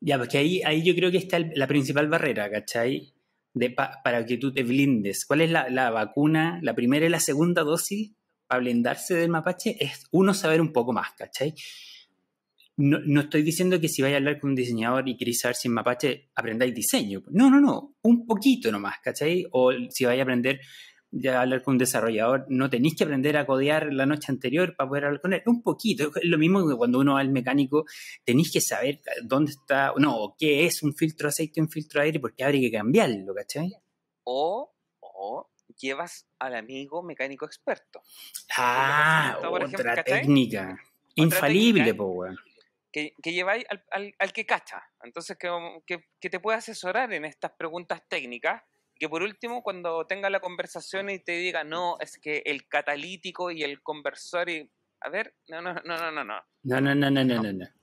Ya, porque pues, ahí, yo creo que está la principal barrera, ¿cachai? De, para que tú te blindes. ¿Cuál es la, vacuna? La primera y la segunda dosis para blindarse del mapache es uno saber un poco más, ¿cachai? No, estoy diciendo que si vais a hablar con un diseñador y queréis saber si mapache, aprendáis diseño. No, no, no. Un poquito nomás, ¿cachai? O si vais a aprender ya hablar con un desarrollador, no tenéis que aprender a codear la noche anterior para poder hablar con él. Un poquito, es lo mismo que cuando uno va al mecánico, tenéis que saber dónde está, no, qué es un filtro de aceite, un filtro de aire, porque habría que cambiarlo, ¿cachai? O, llevas al amigo mecánico experto. Ah, otra técnica. Infalible, pues, que, lleváis al, al, que cacha. Entonces, que, te puede asesorar en estas preguntas técnicas que por último, cuando tenga la conversación y te diga, no, es que el catalítico y el conversor y... A ver, no, no, no, no, no. No, no, no, no, no, no. no. no.